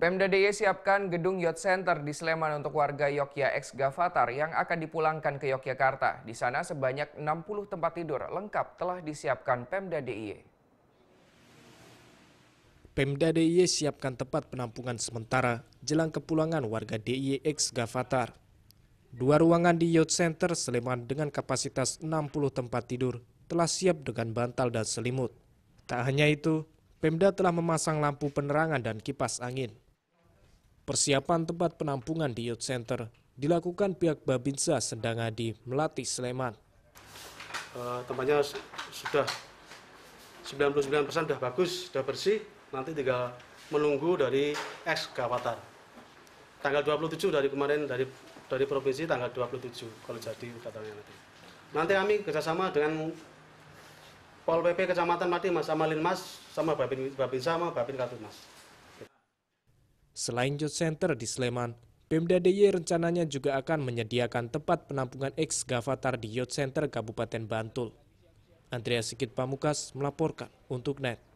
Pemda DIY siapkan gedung Yacht Center di Sleman untuk warga Yogyakarta ex-Gavatar yang akan dipulangkan ke Yogyakarta. Di sana sebanyak 60 tempat tidur lengkap telah disiapkan Pemda DIY. Pemda DIY siapkan tempat penampungan sementara jelang kepulangan warga DIY ex-Gavatar. Dua ruangan di Yacht Center Sleman dengan kapasitas 60 tempat tidur telah siap dengan bantal dan selimut. Tak hanya itu, Pemda telah memasang lampu penerangan dan kipas angin. Persiapan tempat penampungan di Youth Center dilakukan pihak Babinsa Sendangadi Melati Sleman. Uh, tempatnya sudah 99% sudah bagus, sudah bersih, nanti tinggal menunggu dari ekskavatan. Tanggal 27 dari kemarin dari dari provinsi tanggal 27 kalau jadi katanya nanti. Nanti kami kerjasama dengan Pol PP Kecamatan Mati Mas sama Linmas sama Babin Babinsa sama Babin Katutmas. Selain youth center di Sleman, Pemda DIY rencananya juga akan menyediakan tempat penampungan ex Gavatar di Youth Center Kabupaten Bantul. Andrea Sikit Pamukas melaporkan untuk NET.